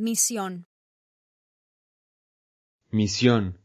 Misión. Misión.